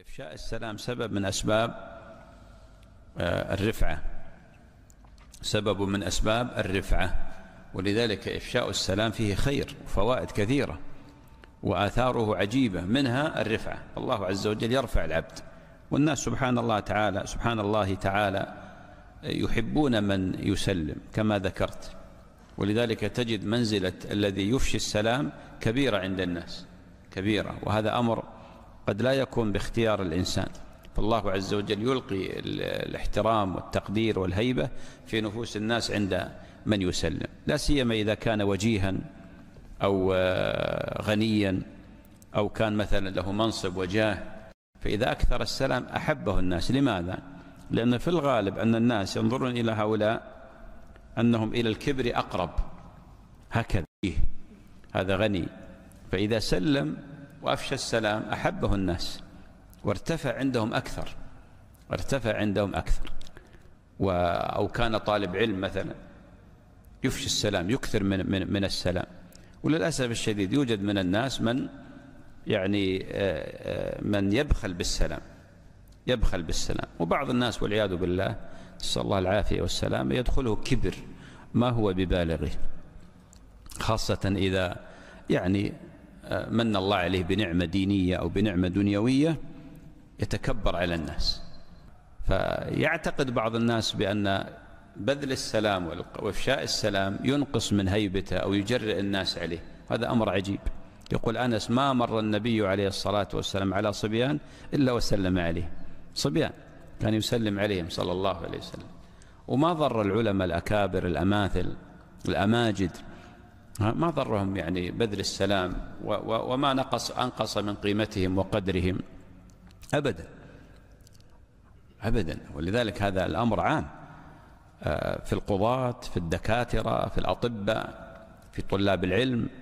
إفشاء السلام سبب من أسباب آه، الرفعة سبب من أسباب الرفعة ولذلك إفشاء السلام فيه خير وفوائد كثيرة وآثاره عجيبة منها الرفعة الله عز وجل يرفع العبد والناس سبحان الله تعالى سبحان الله تعالى يحبون من يسلم كما ذكرت ولذلك تجد منزلة الذي يفشي السلام كبيرة عند الناس كبيرة وهذا أمر قد لا يكون باختيار الإنسان فالله عز وجل يلقي الاحترام والتقدير والهيبة في نفوس الناس عند من يسلم لا سيما إذا كان وجيها أو آه، غنيا أو كان مثلا له منصب وجاه فإذا أكثر السلام أحبه الناس لماذا؟ لأن في الغالب أن الناس ينظرون إلى هؤلاء أنهم إلى الكبر أقرب هكذا إيه، هذا غني فإذا سلم وأفشى السلام أحبه الناس وارتفع عندهم أكثر ارتفع عندهم أكثر و أو كان طالب علم مثلا يفشي السلام يكثر من, من, من السلام وللأسف الشديد يوجد من الناس من يعني آه، آه، من يبخل بالسلام يبخل بالسلام وبعض الناس والعياذ بالله نسأل الله العافية والسلام يدخله كبر ما هو ببالغه خاصة إذا يعني من الله عليه بنعمة دينية أو بنعمة دنيوية يتكبر على الناس فيعتقد بعض الناس بأن بذل السلام وإفشاء السلام ينقص من هيبته أو يجرئ الناس عليه هذا أمر عجيب يقول أنس ما مر النبي عليه الصلاة والسلام على صبيان إلا وسلم عليه صبيان كان يسلم عليهم صلى الله عليه وسلم وما ضر العلماء الأكابر الأماثل الأماجد ما ضرهم يعني بذل السلام وما نقص أنقص من قيمتهم وقدرهم أبدا أبدا ولذلك هذا الأمر عام آه، في القضاة في الدكاترة في الأطباء في طلاب العلم